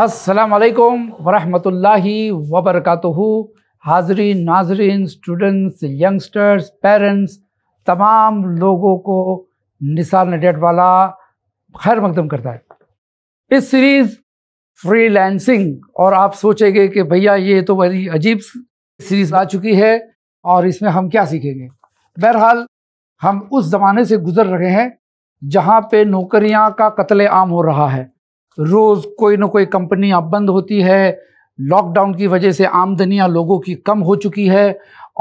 असलकम वरहमतुल्लाहि वबरकatuhu हाजरीन नाजरीन स्टूडेंट्स यंगस्टर्स पेरेंट्स तमाम लोगों को निसार नेडेट वाला खैर मकदम करता है इस सीरीज़ फ्रीलैंसिंग और आप सोचेंगे कि भैया ये तो बड़ी अजीब सीरीज़ आ चुकी है और इसमें हम क्या सीखेंगे बहरहाल हम उस ज़माने से गुज़र रहे हैं जहाँ पे नौकरियाँ का कत्ले आम हो रहा है रोज़ कोई ना कोई अब बंद होती है लॉकडाउन की वजह से आमदनियाँ लोगों की कम हो चुकी है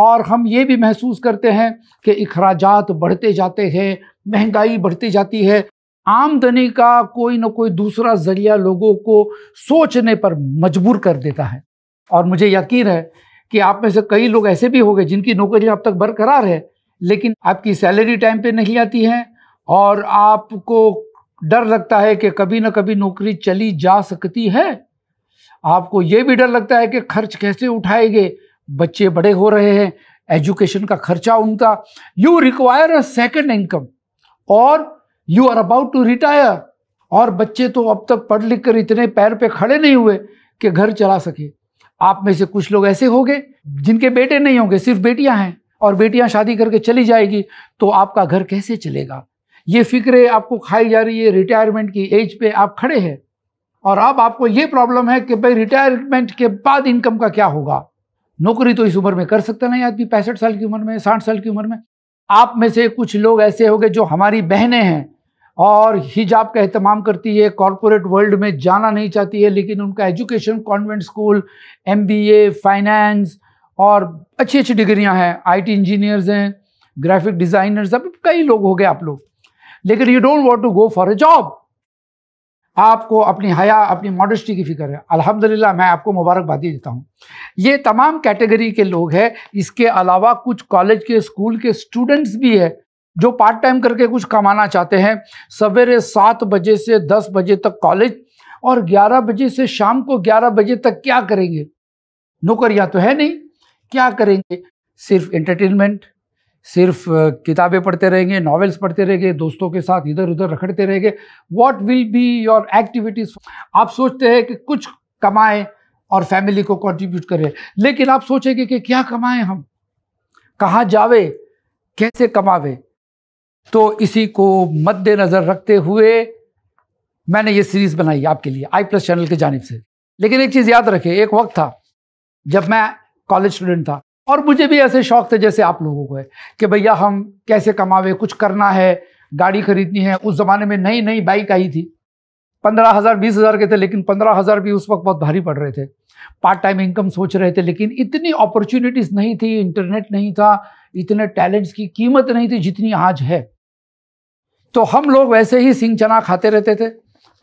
और हम ये भी महसूस करते हैं कि अखराज बढ़ते जाते हैं महंगाई बढ़ती जाती है आमदनी का कोई ना कोई दूसरा ज़रिया लोगों को सोचने पर मजबूर कर देता है और मुझे यकीन है कि आप में से कई लोग ऐसे भी हो गए जिनकी नौकरी अब तक बरकरार है लेकिन आपकी सैलरी टाइम पे नहीं आती है और आपको डर लगता है कि कभी ना कभी नौकरी चली जा सकती है आपको ये भी डर लगता है कि खर्च कैसे उठाएंगे बच्चे बड़े हो रहे हैं एजुकेशन का खर्चा उनका you require a second income और you are about to retire और बच्चे तो अब तक पढ़ लिख कर इतने पैर पे खड़े नहीं हुए कि घर चला सके आप में से कुछ लोग ऐसे होंगे जिनके बेटे नहीं होंगे सिर्फ बेटियां हैं और बेटियां शादी करके चली जाएगी तो आपका घर कैसे चलेगा ये फिक्रें आपको खाई जा रही है रिटायरमेंट की एज पे आप खड़े हैं और अब आपको ये प्रॉब्लम है कि भाई रिटायरमेंट के बाद इनकम का क्या होगा नौकरी तो इस उम्र में कर सकता नहीं आदमी पैंसठ साल की उम्र में साठ साल की उम्र में आप में से कुछ लोग ऐसे हो गए जो हमारी बहनें हैं और हिजाब का अहतमाम करती है कॉरपोरेट वर्ल्ड में जाना नहीं चाहती है लेकिन उनका education convent school M finance और अच्छी अच्छी डिग्रियां हैं आईटी इंजीनियर्स हैं ग्राफिक डिज़ाइनर्स अब कई लोग हो गए आप लोग लेकिन you don't want to go for a job आपको अपनी हया अपनी मॉडस्टी की फिक्र है अल्हम्दुलिल्लाह मैं आपको मुबारकबाद देता हूँ ये तमाम कैटेगरी के लोग हैं इसके अलावा कुछ कॉलेज के स्कूल के स्टूडेंट्स भी है जो पार्ट टाइम करके कुछ कमाना चाहते हैं सवेरे सात बजे से दस बजे तक कॉलेज और ग्यारह बजे से शाम को ग्यारह बजे तक क्या करेंगे नौकरियाँ तो है नहीं क्या करेंगे सिर्फ एंटरटेनमेंट सिर्फ किताबें पढ़ते रहेंगे नॉवेल्स पढ़ते रहेंगे दोस्तों के साथ इधर उधर रखड़ते रहेंगे what will be your activities आप सोचते हैं कि कुछ कमाएं और फैमिली को कॉन्ट्रीब्यूट करें लेकिन आप सोचेंगे कि क्या कमाएं हम कहाँ जावे कैसे कमावे तो इसी को मद्देनज़र रखते हुए मैंने ये सीरीज़ बनाई आपके लिए आई प्लस चैनल की जानब से लेकिन एक चीज़ याद रखे एक वक्त था जब मैं कॉलेज स्टूडेंट था और मुझे भी ऐसे शौक थे जैसे आप लोगों को है कि भैया हम कैसे कमावे कुछ करना है गाड़ी खरीदनी है उस ज़माने में नई नई बाइक आई थी पंद्रह हज़ार बीस हज़ार के थे लेकिन पंद्रह हज़ार भी उस वक्त बहुत भारी पड़ रहे थे पार्ट टाइम इनकम सोच रहे थे लेकिन इतनी अपॉर्चुनिटीज़ नहीं थी इंटरनेट नहीं था इतने टैलेंट्स की कीमत नहीं थी जितनी आज है तो हम लोग वैसे ही सिंह चना खाते रहते थे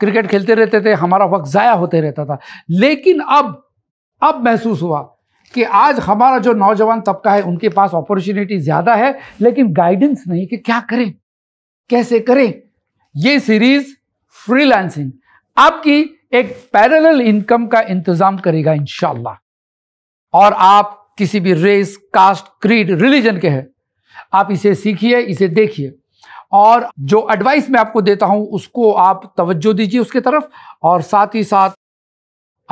क्रिकेट खेलते रहते थे हमारा वक्त ज़ाया होते रहता था लेकिन अब अब महसूस हुआ कि आज हमारा जो नौजवान तबका है उनके पास अपॉर्चुनिटी ज़्यादा है लेकिन गाइडेंस नहीं कि क्या करें कैसे करें ये सीरीज फ्रीलांसिंग आपकी एक पैरेलल इनकम का इंतजाम करेगा इंशाला और आप किसी भी रेस कास्ट क्रीड रिलीजन के हैं आप इसे सीखिए इसे देखिए और जो एडवाइस मैं आपको देता हूं उसको आप तवज्जो दीजिए उसके तरफ और साथ ही साथ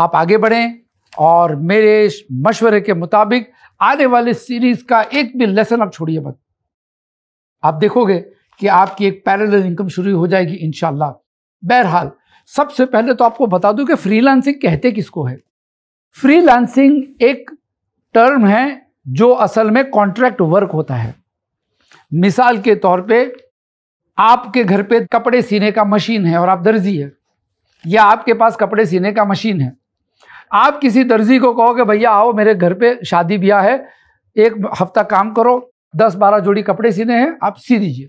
आप आगे बढ़ें और मेरे मशवरे के मुताबिक आने वाले सीरीज का एक भी लेसन आप छोड़िए मत आप देखोगे कि आपकी एक पैरल इनकम शुरू हो जाएगी इन बहरहाल सबसे पहले तो आपको बता दूं कि फ्रीलांसिंग कहते किसको है फ्रीलांसिंग एक टर्म है जो असल में कॉन्ट्रैक्ट वर्क होता है मिसाल के तौर पे आपके घर पे कपड़े सीने का मशीन है और आप दर्जी है या आपके पास कपड़े सीने का मशीन है आप किसी दर्जी को कहो कि भैया आओ मेरे घर पे शादी ब्याह है एक हफ्ता काम करो दस बारह जोड़ी कपड़े सीने हैं आप सी दीजिए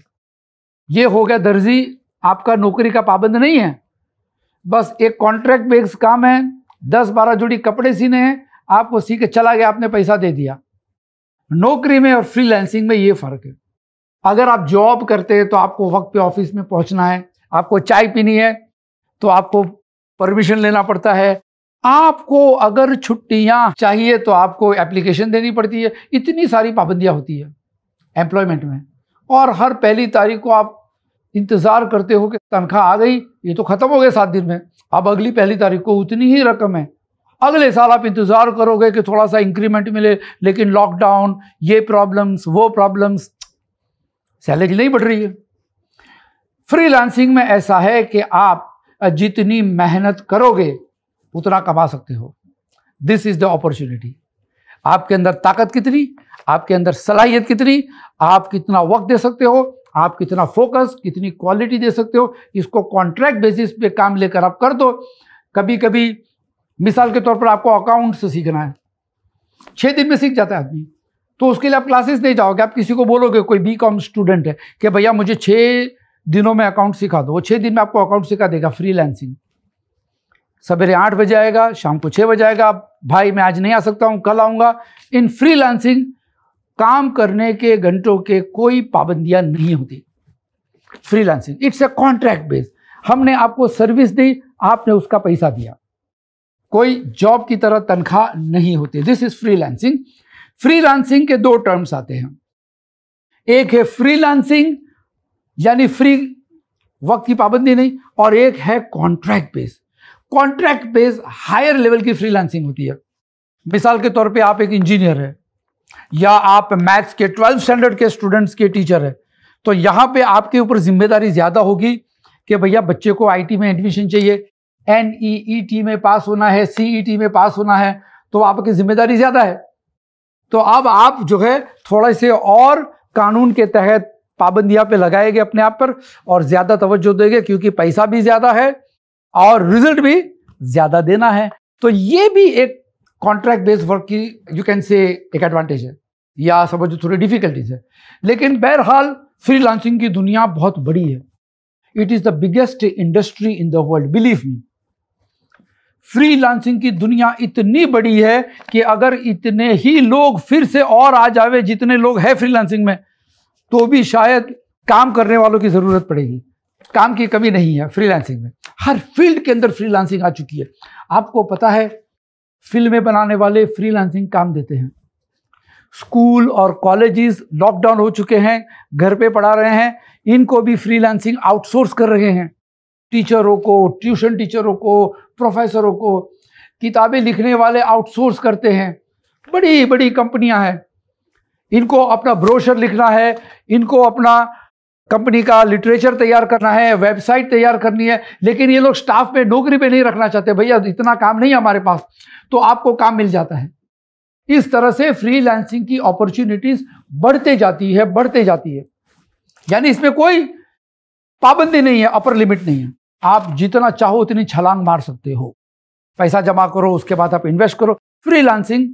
ये हो गया दर्जी आपका नौकरी का पाबंद नहीं है बस एक कॉन्ट्रैक्ट बेस्ड काम है दस बारह जोड़ी कपड़े सीने हैं आपको सी के चला गया आपने पैसा दे दिया नौकरी में और फ्रीलैंसिंग में ये फ़र्क है अगर आप जॉब करते हैं तो आपको वक्त पे ऑफिस में पहुंचना है आपको चाय पीनी है तो आपको परमिशन लेना पड़ता है आपको अगर छुट्टियां चाहिए तो आपको एप्लीकेशन देनी पड़ती है इतनी सारी पाबंदियां होती है एम्प्लॉयमेंट में और हर पहली तारीख को आप इंतज़ार करते हो कि तनख्वाह आ गई ये तो ख़त्म हो गया सात दिन में अब अगली पहली तारीख को उतनी ही रकम है अगले साल आप इंतज़ार करोगे कि थोड़ा सा इंक्रीमेंट मिले लेकिन लॉकडाउन ये प्रॉब्लम्स वो प्रॉब्लम्स सैलरी नहीं बढ़ रही है फ्रीलांसिंग में ऐसा है कि आप जितनी मेहनत करोगे उतना कमा सकते हो दिस इज द अपॉर्चुनिटी आपके अंदर ताकत कितनी आपके अंदर सलाहियत कितनी आप कितना वक्त दे सकते हो आप कितना फोकस कितनी क्वालिटी दे सकते हो इसको कॉन्ट्रैक्ट बेसिस पे काम लेकर आप कर दो कभी कभी मिसाल के तौर पर आपको अकाउंट से सीखना है छः दिन में सीख जाता है आदमी तो उसके लिए आप क्लासेस नहीं जाओगे आप किसी को बोलोगे कोई बी कॉम स्टूडेंट है कि भैया मुझे छः दिनों में अकाउंट सिखा दो वो छः दिन में आपको अकाउंट सिखा देगा लैंसिंग सवेरे आठ बजे आएगा शाम को छः बजे आएगा भाई मैं आज नहीं आ सकता हूँ कल आऊँगा इन फ्री काम करने के घंटों के कोई पाबंदियाँ नहीं होती freelancing it's a contract base हमने आपको सर्विस दी आपने उसका पैसा दिया कोई जॉब की तरह तनख्वाह नहीं होती दिस इज फ्रीलांसिंग फ्रीलांसिंग के दो टर्म्स आते हैं एक है फ्रीलांसिंग यानी फ्री वक्त की पाबंदी नहीं और एक है contract base contract base higher level की फ्रीलांसिंग होती है मिसाल के तौर पे आप एक इंजीनियर है या आप मैथ्स के ट्वेल्थ स्टैंडर्ड के स्टूडेंट्स के टीचर है तो यहाँ पे आपके ऊपर जिम्मेदारी ज़्यादा होगी कि भैया बच्चे को आईटी में एडमिशन चाहिए एन टी e e में पास होना है सीईटी e में पास होना है तो आपकी जिम्मेदारी ज़्यादा है तो अब आप जो है थोड़े से और कानून के तहत पाबंदियां पे लगाएंगे अपने आप पर और ज़्यादा तवज्जो देंगे क्योंकि पैसा भी ज़्यादा है और रिजल्ट भी ज्यादा देना है तो ये भी एक कॉन्ट्रैक्ट बेस्ड वर्क की यू कैन से एक एडवांटेज है या समझो थोड़ी डिफिकल्टीज है लेकिन बहरहाल फ्री लांसिंग की दुनिया बहुत बड़ी है it is the biggest industry in the world believe me freelancing की दुनिया इतनी बड़ी है कि अगर इतने ही लोग फिर से और आ जावे जितने लोग हैं फ्री में तो भी शायद काम करने वालों की ज़रूरत पड़ेगी काम की कमी नहीं है फ्रीलांसिंग में हर फील्ड के अंदर फ्रीलांसिंग आ चुकी है आपको पता है फिल्में बनाने वाले फ्रीलांसिंग काम देते हैं स्कूल और कॉलेजेस लॉकडाउन हो चुके हैं घर पे पढ़ा रहे हैं इनको भी फ्रीलांसिंग आउटसोर्स कर रहे हैं टीचरों को ट्यूशन टीचरों को प्रोफेसरों को किताबें लिखने वाले आउटसोर्स करते हैं बड़ी बड़ी कंपनियां हैं इनको अपना ब्रोशर लिखना है इनको अपना कंपनी का लिटरेचर तैयार करना है वेबसाइट तैयार करनी है लेकिन ये लोग स्टाफ में नौकरी पे नहीं रखना चाहते भैया इतना काम नहीं हमारे पास तो आपको काम मिल जाता है इस तरह से फ्रीलांसिंग की अपॉर्चुनिटीज बढ़ते जाती है बढ़ते जाती है यानी इसमें कोई पाबंदी नहीं है अपर लिमिट नहीं है आप जितना चाहो उतनी छलांग मार सकते हो पैसा जमा करो उसके बाद आप इन्वेस्ट करो freelancing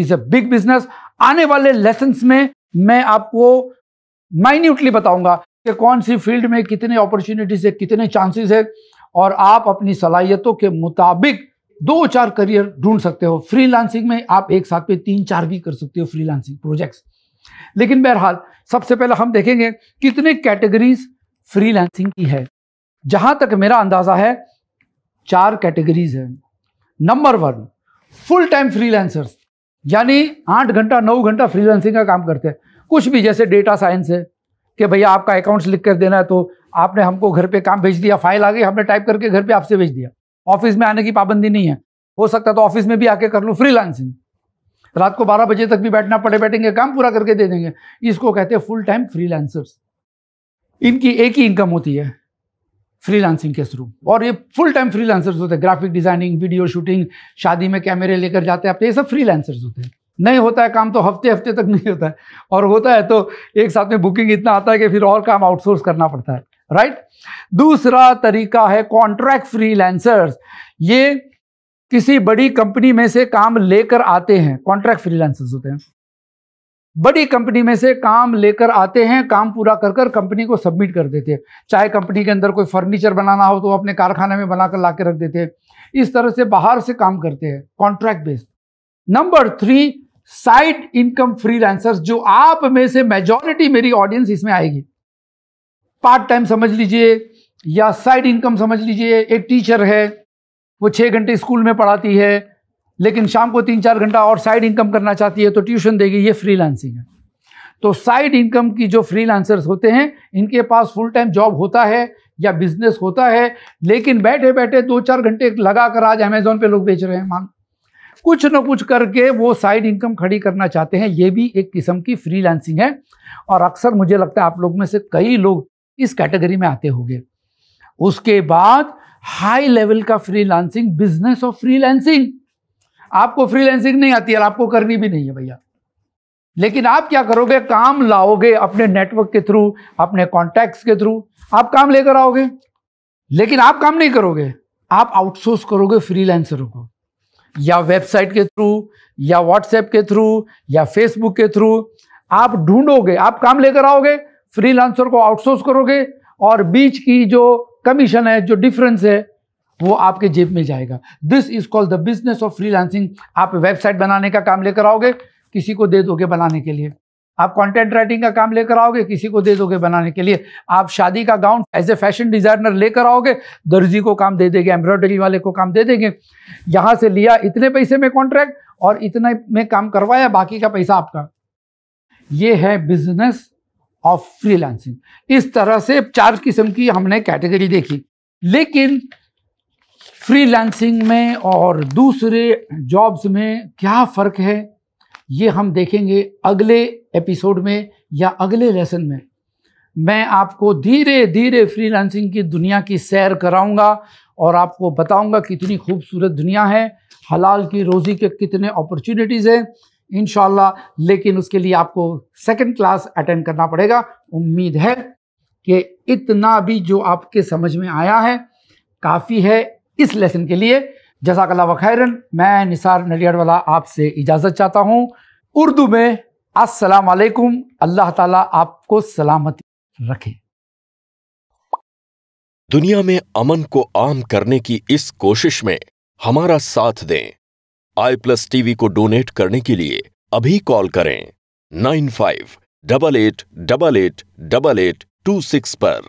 is a big business आने वाले लेसन में मैं आपको माइन्यूटली बताऊंगा कि कौन सी फील्ड में कितने अपॉर्चुनिटीज है कितने चांसेस है और आप अपनी सलाहियतों के मुताबिक दो चार करियर ढूंढ सकते हो फ्रीलांसिंग में आप एक साथ में तीन चार भी कर सकते हो फ्रीलांसिंग प्रोजेक्ट्स लेकिन बहरहाल सबसे पहले हम देखेंगे कितने कैटेगरीज फ्रीलांसिंग की है जहां तक मेरा अंदाजा है चार कैटेगरीज है number one full time freelancers यानी आठ घंटा नौ घंटा फ्रीलांसिंग का काम करते हैं कुछ भी जैसे डेटा साइंस है कि भैया आपका अकाउंट्स लिख कर देना है तो आपने हमको घर पे काम भेज दिया फाइल आ गई हमने टाइप करके घर पे आपसे भेज दिया ऑफिस में आने की पाबंदी नहीं है हो सकता तो ऑफिस में भी आके कर लूँ फ्रीलांसिंग रात को बारह बजे तक भी बैठना पड़े बैठेंगे काम पूरा करके दे देंगे इसको कहते हैं फुल टाइम फ्रीलांसर्स इनकी एक ही इनकम होती है फ्रीलांसिंग के थ्रू और ये फुल टाइम फ्रीलांसर्स होते हैं ग्राफिक डिजाइनिंग वीडियो शूटिंग शादी में कैमरे लेकर जाते हैं आप तो ये सब फ्रीलांसर्स होते हैं नहीं होता है काम तो हफ्ते हफ्ते तक नहीं होता है और होता है तो एक साथ में बुकिंग इतना आता है कि फिर और काम आउटसोर्स करना पड़ता है राइट दूसरा तरीका है कॉन्ट्रैक्ट फ्रीलांसर्स ये किसी बड़ी कंपनी में से काम लेकर आते हैं कॉन्ट्रैक्ट फ्रीलांसर्स होते हैं बड़ी कंपनी में से काम लेकर आते हैं काम पूरा कर कर कंपनी को सबमिट कर देते हैं चाहे कंपनी के अंदर कोई फर्नीचर बनाना हो तो अपने कारखाने में बनाकर ला के रख देते हैं इस तरह से बाहर से काम करते हैं contract based number three side income freelancers जो आप में से मेजॉरिटी मेरी ऑडियंस इसमें आएगी पार्ट टाइम समझ लीजिए या साइड इनकम समझ लीजिए एक टीचर है वो छः घंटे स्कूल में पढ़ाती है लेकिन शाम को तीन चार घंटा और साइड इनकम करना चाहती है तो ट्यूशन देगी ये फ्रीलांसिंग है तो साइड इनकम की जो फ्रीलांसर्स होते हैं इनके पास फुल टाइम जॉब होता है या बिजनेस होता है लेकिन बैठे बैठे दो चार घंटे लगा कर आज अमेजोन पे लोग बेच रहे हैं मान कुछ ना कुछ करके वो साइड इनकम खड़ी करना चाहते हैं ये भी एक किस्म की फ्रीलांसिंग है और अक्सर मुझे लगता है आप लोग में से कई लोग इस कैटेगरी में आते होंगे उसके बाद हाई लेवल का फ्रीलांसिंग बिजनेस ऑफ फ्रीलांसिंग आपको फ्रीलांसिंग नहीं आती है आपको करनी भी नहीं है भैया लेकिन आप क्या करोगे काम लाओगे अपने नेटवर्क के थ्रू अपने कॉन्टैक्ट्स के थ्रू आप काम लेकर आओगे लेकिन आप काम नहीं करोगे आप आउटसोर्स करोगे फ्रीलांसरों को या वेबसाइट के थ्रू या व्हाट्सएप के थ्रू या फेसबुक के थ्रू आप ढूंढोगे आप काम लेकर आओगे फ्रीलांसर को आउटसोर्स करोगे और बीच की जो कमीशन है जो डिफरेंस है वो आपके जेब में जाएगा this is called the business of freelancing आप वेबसाइट बनाने का काम लेकर आओगे किसी को दे दोगे बनाने के लिए आप कंटेंट राइटिंग का काम लेकर आओगे किसी को दे दोगे बनाने के लिए आप शादी का gown as a fashion designer लेकर आओगे दर्जी को काम दे देंगे एम्ब्रॉयडरी वाले को काम दे देंगे यहां से लिया इतने पैसे में कॉन्ट्रैक्ट और इतने में काम करवाया बाकी का पैसा आपका ये है बिजनेस ऑफ फ्रीलांसिंग इस तरह से चार किस्म की हमने कैटेगरी देखी लेकिन फ्रीलांसिंग में और दूसरे जॉब्स में क्या फ़र्क है ये हम देखेंगे अगले एपिसोड में या अगले लेसन में मैं आपको धीरे धीरे फ्रीलांसिंग की दुनिया की सैर कराऊंगा और आपको बताऊंगा कितनी खूबसूरत दुनिया है हलाल की रोज़ी के कितने अपॉर्चुनिटीज़ हैं इन लेकिन उसके लिए आपको सेकंड क्लास अटेंड करना पड़ेगा उम्मीद है कि इतना भी जो आपके समझ में आया है काफ़ी है इस लेसन के लिए जजाकल्ला वखैरन मैं निसार नलियर वाला आपसे इजाज़त चाहता हूँ उर्दू में अस्सलाम वालेकुम अल्लाह ताला आपको सलामत रखे दुनिया में अमन को आम करने की इस कोशिश में हमारा साथ दें आई प्लस टीवी को डोनेट करने के लिए अभी कॉल करें nine five double eight double eight double eight two six पर